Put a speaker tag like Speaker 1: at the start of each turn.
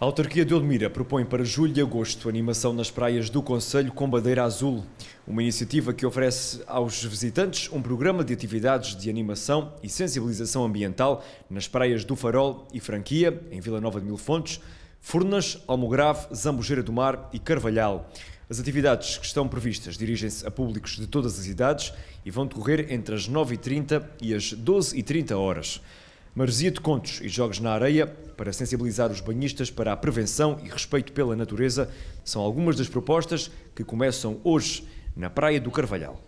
Speaker 1: A autarquia de Odmira propõe para julho e agosto animação nas praias do Conselho com bandeira azul, uma iniciativa que oferece aos visitantes um programa de atividades de animação e sensibilização ambiental nas praias do Farol e Franquia, em Vila Nova de Mil Fontes, Furnas, Almograve, Zambujeira do Mar e Carvalhal. As atividades que estão previstas dirigem-se a públicos de todas as idades e vão decorrer entre as 9h30 e as 12h30 horas maresia de contos e jogos na areia para sensibilizar os banhistas para a prevenção e respeito pela natureza são algumas das propostas que começam hoje na Praia do Carvalhal.